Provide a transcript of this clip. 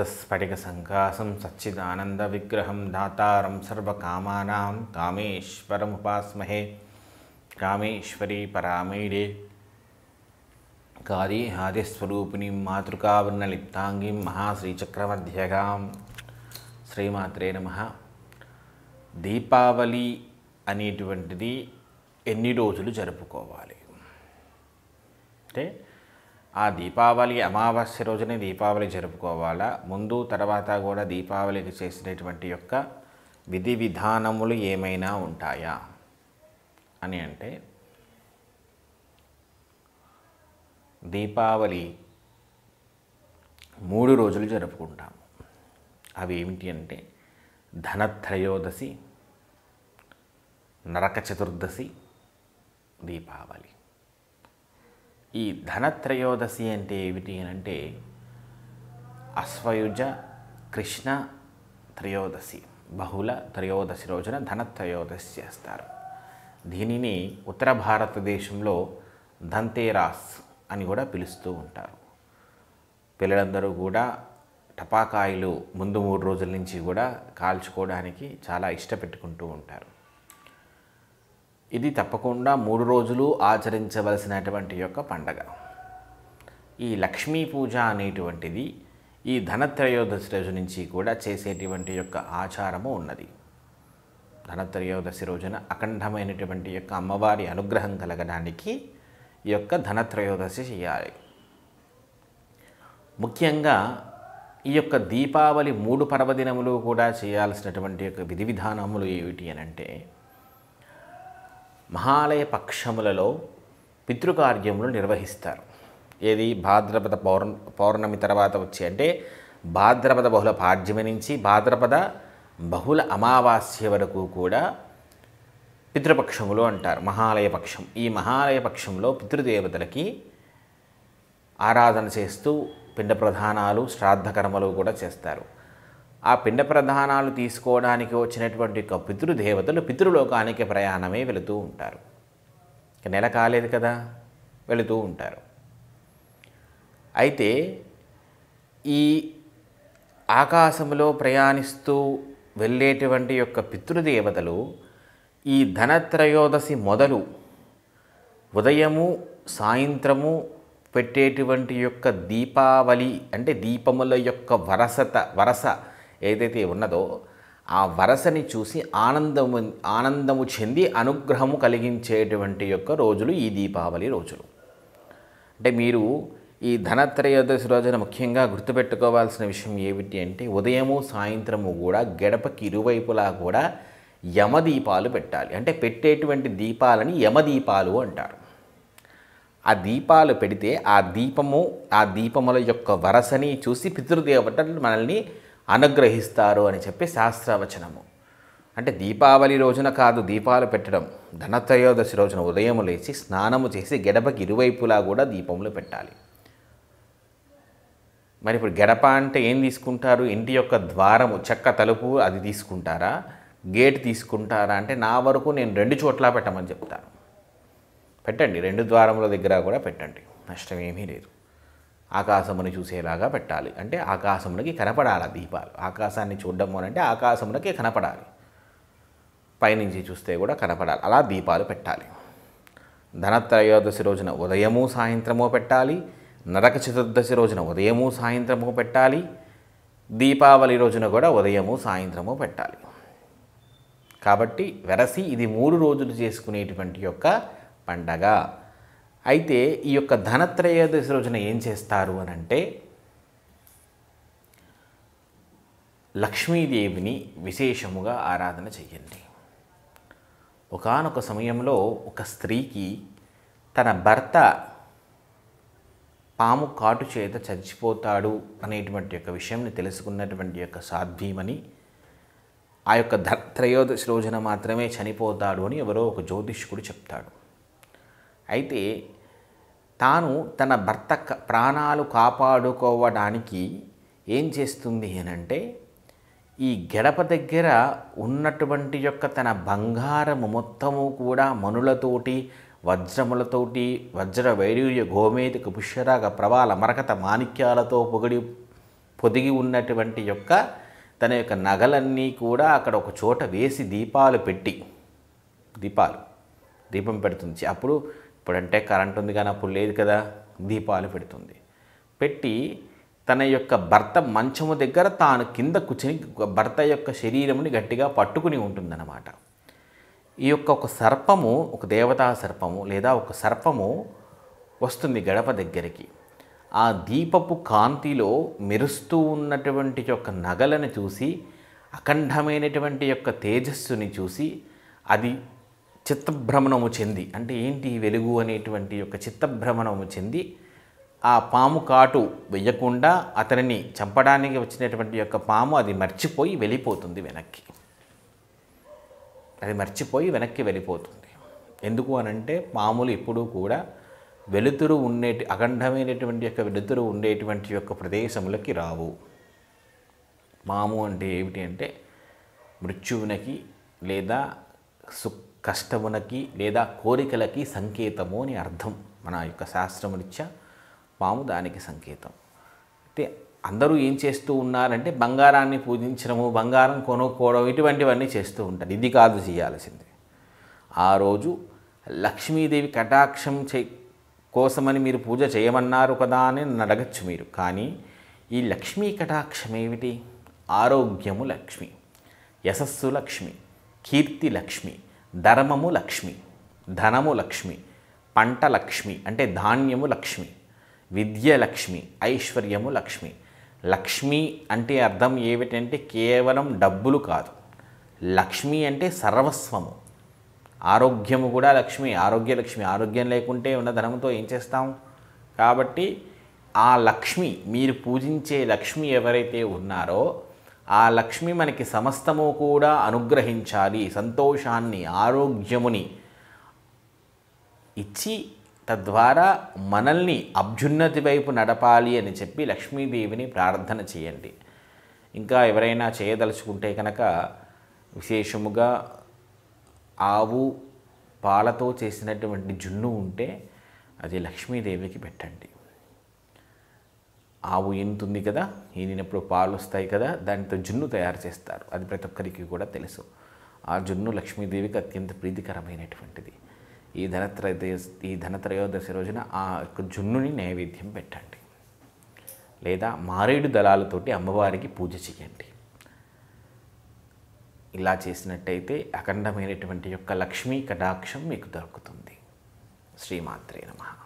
సచ్చిదానంద విగ్రహం దాతారం సర్వకామానాం కామేశ్వరముపాస్మహే కామేశ్వరీ పరామీడే కాదీహాదిస్వరూపిణీం మాతృకావర్ణలిప్తాంగీం మహాశ్రీచక్రవర్ధ్యగాం శ్రీమాత్రే నమ దీపావళి అనేటువంటిది ఎన్ని రోజులు జరుపుకోవాలి అంటే ఆ దీపావళి అమావాస్య రోజునే దీపావళి జరుపుకోవాలా ముందు తర్వాత కూడా దీపావళికి చేసినటువంటి యొక్క విధి విధానములు ఏమైనా ఉంటాయా అని అంటే దీపావళి మూడు రోజులు జరుపుకుంటాము అవి ఏమిటి అంటే ధనత్రయోదశి నరక చతుర్దశి దీపావళి ఈ ధనత్రయోదశి అంటే ఏమిటి అని అంటే అశ్వయుజ కృష్ణ త్రయోదశి బహుళ త్రయోదశి రోజున ధనత్రయోదశి చేస్తారు దీనిని ఉత్తర భారతదేశంలో ధంతేరాస్ అని కూడా పిలుస్తూ ఉంటారు పిల్లలందరూ కూడా టపాకాయలు ముందు మూడు రోజుల నుంచి కూడా కాల్చుకోవడానికి చాలా ఇష్టపెట్టుకుంటూ ఉంటారు ఇది తప్పకుండా మూడు రోజులు ఆచరించవలసినటువంటి యొక్క పండగ ఈ లక్ష్మీ పూజ అనేటువంటిది ఈ ధనత్రయోదశి రోజు నుంచి కూడా చేసేటువంటి యొక్క ఆచారము ఉన్నది ధనత్రయోదశి రోజున అఖండమైనటువంటి యొక్క అమ్మవారి అనుగ్రహం కలగడానికి ఈ యొక్క ధనత్రయోదశి చేయాలి ముఖ్యంగా ఈ యొక్క దీపావళి మూడు పర్వదినములు కూడా చేయాల్సినటువంటి యొక్క విధి విధానములు ఏమిటి అని అంటే మహాలయ పక్షములలో పితృకార్యములు నిర్వహిస్తారు ఏది భాద్రపద పౌర్ణ పౌర్ణమి తర్వాత వచ్చి అంటే భాద్రపద బహుళ పాడ్యమి నుంచి భాద్రపద బహుళ అమావాస్య వరకు కూడా పితృపక్షములు అంటారు మహాలయ పక్షం ఈ మహాలయ పక్షంలో పితృదేవతలకి ఆరాధన చేస్తూ పిండ ప్రధానాలు శ్రాద్ధకర్మలు కూడా చేస్తారు ఆ పిండ ప్రధానాలు తీసుకోవడానికి వచ్చినటువంటి యొక్క పితృదేవతలు పితృలోకానికి ప్రయాణమే వెళుతూ ఉంటారు నెల కాలేదు కదా వెళుతూ ఉంటారు అయితే ఈ ఆకాశంలో ప్రయాణిస్తూ వెళ్ళేటువంటి యొక్క పితృదేవతలు ఈ ధనత్రయోదశి మొదలు ఉదయము సాయంత్రము పెట్టేటువంటి యొక్క దీపావళి అంటే దీపముల యొక్క వరసత వరస ఏదైతే ఉన్నదో ఆ వరసని చూసి ఆనందము ఆనందము చెంది అనుగ్రహము కలిగించేటువంటి యొక్క రోజులు ఈ దీపావళి రోజులు అంటే మీరు ఈ ధనత్రయోదశి రోజున ముఖ్యంగా గుర్తుపెట్టుకోవాల్సిన విషయం ఏమిటి అంటే ఉదయము సాయంత్రము కూడా గడపకి ఇరువైపులా కూడా యమదీపాలు పెట్టాలి అంటే పెట్టేటువంటి దీపాలని యమదీపాలు అంటారు ఆ దీపాలు పెడితే ఆ దీపము ఆ దీపముల యొక్క వరసని చూసి పితృదేవతలు మనల్ని అనుగ్రహిస్తారు అని చెప్పి శాస్త్రవచనము అంటే దీపావళి రోజున కాదు దీపాలు పెట్టడం ధనత్రయోదశి రోజున ఉదయం లేచి స్నానము చేసి గడపకి ఇరువైపులా కూడా దీపములు పెట్టాలి మరి ఇప్పుడు గడప అంటే ఏం తీసుకుంటారు ఇంటి యొక్క ద్వారము చెక్క తలుపు అది తీసుకుంటారా గేట్ తీసుకుంటారా అంటే నా వరకు నేను రెండు చోట్ల పెట్టమని చెప్తాను పెట్టండి రెండు ద్వారముల దగ్గర కూడా పెట్టండి నష్టం ఏమీ లేదు ఆకాశమును చూసేలాగా పెట్టాలి అంటే ఆకాశమునకి కనపడాలి దీపాలు ఆకాశాన్ని చూడడం అంటే ఆకాశమునకే కనపడాలి పైనుంచి చూస్తే కూడా కనపడాలి అలా దీపాలు పెట్టాలి ధనత్రయోదశి రోజున ఉదయము సాయంత్రము పెట్టాలి నరక చతుర్దశి రోజున ఉదయము సాయంత్రము పెట్టాలి దీపావళి రోజున కూడా ఉదయము సాయంత్రము పెట్టాలి కాబట్టి వెరసి ఇది మూడు రోజులు చేసుకునేటువంటి యొక్క పండగ అయితే ఈ యొక్క ధనత్రయోదశి రోజున ఏం చేస్తారు అని అంటే లక్ష్మీదేవిని విశేషముగా ఆరాధన చేయండి ఒకనొక సమయంలో ఒక స్త్రీకి తన భర్త పాము కాటు చేత చచ్చిపోతాడు అనేటువంటి యొక్క విషయంని తెలుసుకున్నటువంటి యొక్క సాధ్వీమని ఆ యొక్క ధ త్రయోదశి రోజున మాత్రమే చనిపోతాడు అని ఎవరో ఒక జ్యోతిష్కుడు చెప్తాడు అయితే తాను తన భర్త ప్రాణాలు కాపాడుకోవడానికి ఏం చేస్తుంది అనంటే ఈ గడప దగ్గర ఉన్నటువంటి యొక్క తన బంగారము మొత్తము కూడా మనులతోటి వజ్రములతోటి వజ్ర వైరుయ గోమేతిక పుష్యరాగ ప్రవాల మరకత మాణిక్యాలతో పొగిడి పొదిగి ఉన్నటువంటి యొక్క తన యొక్క నగలన్నీ కూడా అక్కడ ఒక చోట వేసి దీపాలు పెట్టి దీపాలు దీపం పెడుతుంది అప్పుడు ఇప్పుడంటే కరెంట్ ఉంది కానీ అప్పుడు లేదు కదా దీపాలు పెడుతుంది పెట్టి తన యొక్క భర్త మంచము దగ్గర తాను కింద కూర్చుని భర్త యొక్క శరీరముని గట్టిగా పట్టుకుని ఉంటుందన్నమాట ఈ యొక్క ఒక సర్పము ఒక దేవతా సర్పము లేదా ఒక సర్పము వస్తుంది గడప దగ్గరికి ఆ దీపపు కాంతిలో మెరుస్తూ ఉన్నటువంటి యొక్క నగలను చూసి అఖండమైనటువంటి యొక్క తేజస్సుని చూసి అది చిత్తభ్రమణము చెంది అంటే ఏంటి వెలుగు అనేటువంటి యొక్క చిత్తభ్రమణము చెంది ఆ పాము కాటు వెయ్యకుండా అతనిని చంపడానికి వచ్చినటువంటి యొక్క పాము అది మర్చిపోయి వెళ్ళిపోతుంది వెనక్కి అది మర్చిపోయి వెనక్కి వెళ్ళిపోతుంది ఎందుకు అనంటే పాములు ఎప్పుడూ కూడా వెలుతురు ఉండే అఖండమైనటువంటి యొక్క వెలుతురు ఉండేటువంటి యొక్క ప్రదేశములకి రావు పాము అంటే ఏమిటి అంటే మృత్యువునకి లేదా సు కష్టమునకి లేదా కోరికలకి సంకేతము అని అర్థం మన యొక్క శాస్త్రమునిచ్చా పాము దానికి సంకేతం అయితే అందరూ ఏం చేస్తూ ఉన్నారంటే బంగారాన్ని పూజించడము బంగారం కొనుక్కోవడం ఇటువంటివన్నీ చేస్తూ ఉంటారు ఇది కాదు చేయాల్సింది ఆ రోజు లక్ష్మీదేవి కటాక్షం చే కోసమని మీరు పూజ చేయమన్నారు కదా అని అడగచ్చు మీరు కానీ ఈ లక్ష్మీ కటాక్షం ఏమిటి ఆరోగ్యము లక్ష్మి యశస్సు లక్ష్మి కీర్తి లక్ష్మి ధర్మము లక్ష్మి ధనము లక్ష్మి పంట లక్ష్మి అంటే ధాన్యము లక్ష్మి విద్య లక్ష్మి ఐశ్వర్యము లక్ష్మి లక్ష్మి అంటే అర్థం ఏమిటంటే కేవలం డబ్బులు కాదు లక్ష్మి అంటే సర్వస్వము ఆరోగ్యము కూడా లక్ష్మి ఆరోగ్య లక్ష్మి ఆరోగ్యం లేకుంటే ఉన్న ధనంతో ఏం చేస్తాం కాబట్టి ఆ లక్ష్మి మీరు పూజించే లక్ష్మి ఎవరైతే ఉన్నారో ఆ లక్ష్మి మనకి సమస్తము కూడా అనుగ్రహించాలి సంతోషాన్ని ఆరోగ్యముని ఇచ్చి తద్వారా మనల్ని అభ్యున్నతి వైపు నడపాలి అని చెప్పి లక్ష్మీదేవిని ప్రార్థన చేయండి ఇంకా ఎవరైనా చేయదలుచుకుంటే కనుక విశేషముగా ఆవు పాలతో చేసినటువంటి జున్ను ఉంటే అది లక్ష్మీదేవికి పెట్టండి ఆవు ఈనుతుంది కదా ఈనినప్పుడు పాలు వస్తాయి కదా దానితో జున్ను తయారు చేస్తారు అది ప్రతి ఒక్కరికి కూడా తెలుసు ఆ జున్ను లక్ష్మీదేవికి అత్యంత ప్రీతికరమైనటువంటిది ఈ ధనత్రయోదయ ఈ ధనత్రయోదశి రోజున ఆ యొక్క జున్నుని నైవేద్యం పెట్టండి లేదా మారేడు దళాలతోటి అమ్మవారికి పూజ చేయండి ఇలా చేసినట్టయితే అఖండమైనటువంటి యొక్క లక్ష్మీ కటాక్షం మీకు దొరుకుతుంది శ్రీమాత్రే నమ